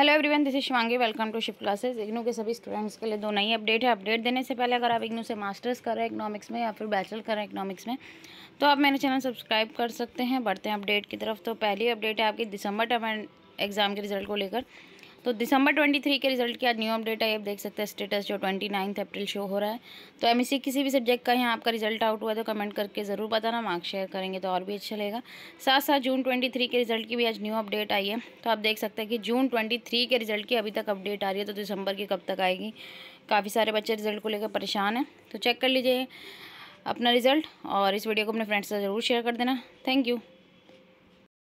hello everyone this is Shivangi welcome to shift classes IGNOU के सभी students के लिए दो नई अपडेट है अपडेट देने से पहले अगर आप इग्नू से मास्टर्स कर रहे हैं इकनॉमिक्स में या फिर बैचलर कर रहे हैं इकनॉमिक्स में तो आप मेरे चैनल सब्सक्राइब कर सकते हैं बढ़ते हैं अपडेट की तरफ तो पहली अपडेट है आपकी दिसंबर टर्म एग्ज़ाम के रिजल्ट को लेकर तो दिसंबर 23 के रिजल्ट की आज न्यू अपडेट है आप देख सकते हैं स्टेटस जो 29 अप्रैल शो हो रहा है तो एम e किसी भी सब्जेक्ट का यहाँ आपका रिजल्ट आउट हुआ है तो कमेंट करके ज़रूर बताना मार्क्स शेयर करेंगे तो और भी अच्छा लगेगा साथ साथ जून 23 के रिजल्ट की भी आज न्यू अपडेट आई है तो आप देख सकते हैं कि जून ट्वेंटी के रिजल्ट की अभी तक अपडेट आ रही है तो दिसंबर की कब तक आएगी काफ़ी सारे बच्चे रिजल्ट को लेकर परेशान हैं तो चेक कर लीजिए अपना रिजल्ट और इस वीडियो को अपने फ्रेंड्स से ज़रूर शेयर कर देना थैंक यू